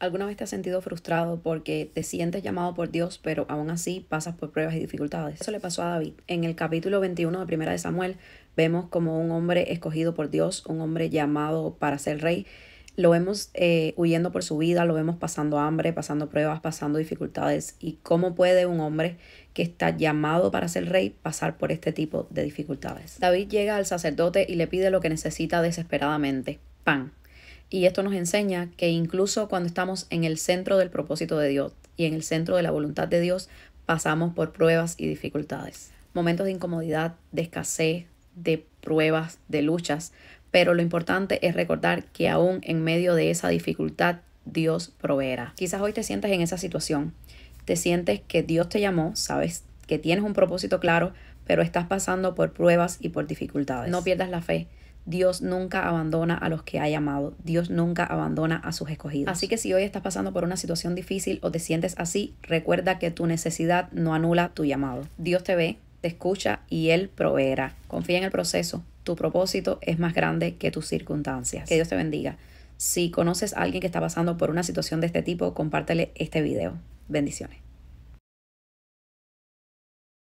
¿Alguna vez te has sentido frustrado porque te sientes llamado por Dios, pero aún así pasas por pruebas y dificultades? Eso le pasó a David. En el capítulo 21 de Primera de Samuel vemos como un hombre escogido por Dios, un hombre llamado para ser rey. Lo vemos eh, huyendo por su vida, lo vemos pasando hambre, pasando pruebas, pasando dificultades. ¿Y cómo puede un hombre que está llamado para ser rey pasar por este tipo de dificultades? David llega al sacerdote y le pide lo que necesita desesperadamente, pan. Y esto nos enseña que incluso cuando estamos en el centro del propósito de Dios y en el centro de la voluntad de Dios, pasamos por pruebas y dificultades. Momentos de incomodidad, de escasez, de pruebas, de luchas. Pero lo importante es recordar que aún en medio de esa dificultad, Dios proveerá. Quizás hoy te sientes en esa situación. Te sientes que Dios te llamó, sabes que tienes un propósito claro, pero estás pasando por pruebas y por dificultades. No pierdas la fe. Dios nunca abandona a los que ha llamado, Dios nunca abandona a sus escogidos. Así que si hoy estás pasando por una situación difícil o te sientes así, recuerda que tu necesidad no anula tu llamado. Dios te ve, te escucha y Él proveerá. Confía en el proceso, tu propósito es más grande que tus circunstancias. Que Dios te bendiga. Si conoces a alguien que está pasando por una situación de este tipo, compártele este video. Bendiciones.